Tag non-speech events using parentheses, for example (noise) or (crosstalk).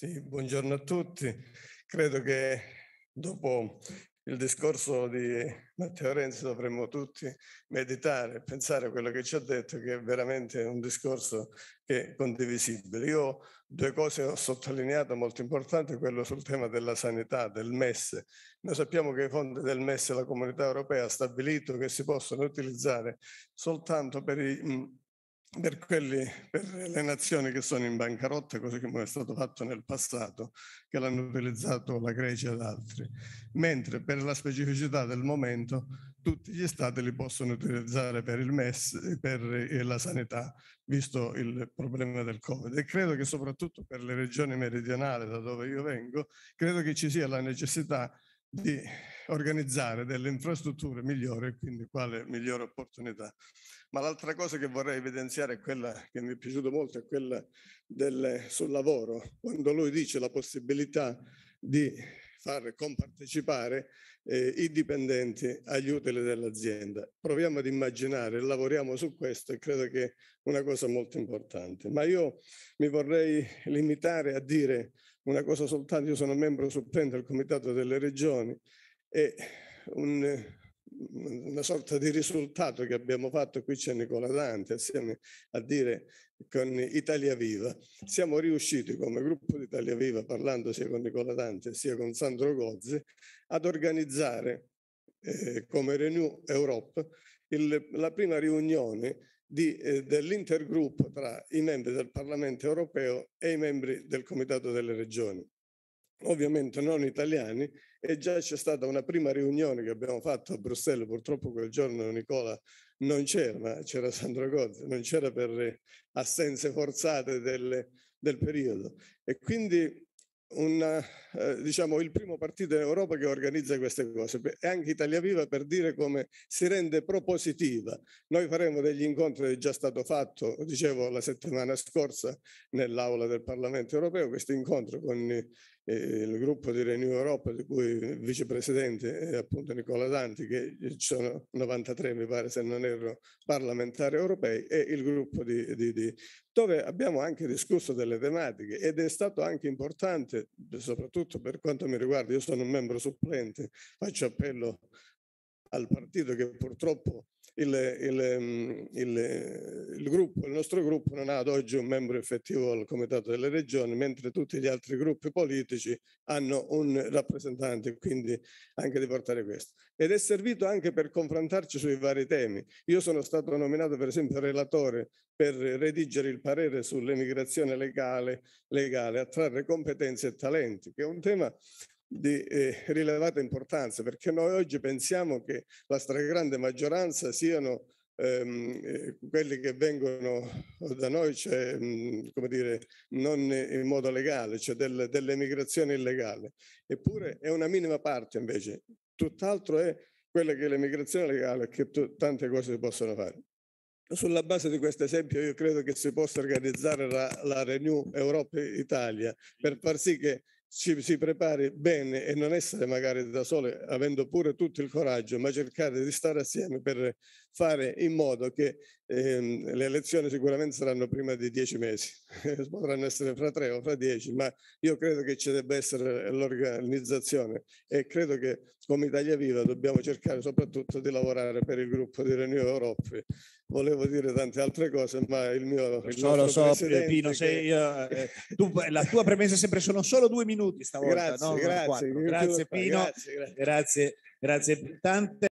Sì, buongiorno a tutti. Credo che dopo il discorso di Matteo Renzi dovremmo tutti meditare, pensare a quello che ci ha detto, che è veramente un discorso che è condivisibile. Io due cose ho sottolineato molto importanti, quello sul tema della sanità, del MES. Noi sappiamo che i fondi del MES la comunità europea ha stabilito che si possono utilizzare soltanto per i per, quelli, per, le nazioni che sono in bancarotta, cosa che è stato fatto nel passato, che l'hanno utilizzato la Grecia ed altri, mentre per la specificità del momento tutti gli stati li possono utilizzare per il MES, per eh, la sanità, visto il problema del Covid. E credo che soprattutto per le regioni meridionali, da dove io vengo, credo che ci sia la necessità di organizzare delle infrastrutture migliori, e quindi quale migliore opportunità. Ma l'altra cosa che vorrei evidenziare è quella che mi è piaciuta molto, è quella del, sul lavoro, quando lui dice la possibilità di far compartecipare eh, i dipendenti agli utili dell'azienda. Proviamo ad immaginare, lavoriamo su questo e credo che è una cosa molto importante. Ma io mi vorrei limitare a dire una cosa soltanto, io sono membro supplente del Comitato delle Regioni e un, una sorta di risultato che abbiamo fatto, qui c'è Nicola Dante assieme a dire con Italia Viva, siamo riusciti come gruppo di Italia Viva, parlando sia con Nicola Dante sia con Sandro Gozzi, ad organizzare eh, come Renew Europe il, la prima riunione eh, dell'intergruppo tra i membri del Parlamento europeo e i membri del Comitato delle Regioni, ovviamente non italiani, e già c'è stata una prima riunione che abbiamo fatto a Bruxelles, purtroppo quel giorno Nicola non c'era, ma c'era Sandro Gozzi, non c'era per assenze forzate del, del periodo. E quindi un, eh, diciamo, il primo partito in Europa che organizza queste cose e anche Italia Viva per dire come si rende propositiva. Noi faremo degli incontri, è già stato fatto, dicevo la settimana scorsa, nell'aula del Parlamento europeo, questo incontro con i, il gruppo di Renew Europe, di cui il vicepresidente è appunto Nicola Danti, che ci sono 93, mi pare se non erro, parlamentari europei, e il gruppo di, di, di dove abbiamo anche discusso delle tematiche ed è stato anche importante, soprattutto per quanto mi riguarda, io sono un membro supplente, faccio appello al partito che purtroppo il, il, mm, il, il, gruppo, il nostro gruppo non ha ad oggi un membro effettivo al Comitato delle Regioni, mentre tutti gli altri gruppi politici hanno un rappresentante, quindi anche di portare questo. Ed è servito anche per confrontarci sui vari temi. Io sono stato nominato per esempio relatore per redigere il parere sull'emigrazione legale, legale attrarre competenze e talenti, che è un tema di eh, (laughs) rilevata importanza, perché noi oggi pensiamo che la stragrande maggioranza siano ehm, eh, quelli che vengono da noi, cioè, mh, come dire, non in modo legale, cioè del, dell'emigrazione illegale. Eppure è una minima parte invece, tutt'altro è quella che è l'emigrazione legale, che t- tante cose si possono fare. Sulla base di questo esempio io credo che si possa organizzare la, la Renew Europe Italia per far sì che si, si prepari bene e non essere magari da sole, avendo pure tutto il coraggio, ma cercare di stare assieme per fare in modo che eh, le elezioni sicuramente saranno prima di dieci mesi, (laughs) potranno essere fra tre o fra dieci, ma io credo che ci debba essere l'organizzazione e credo che come Italia Viva dobbiamo cercare soprattutto di lavorare per il gruppo di Renew Europe. Volevo dire tante altre cose, ma il mio... Il no, lo so, Pino, che... io, eh, tu, la tua premessa è sempre sono solo due minuti stavolta. Grazie, no? grazie, grazie, Pino, grazie, grazie. grazie, grazie. Tante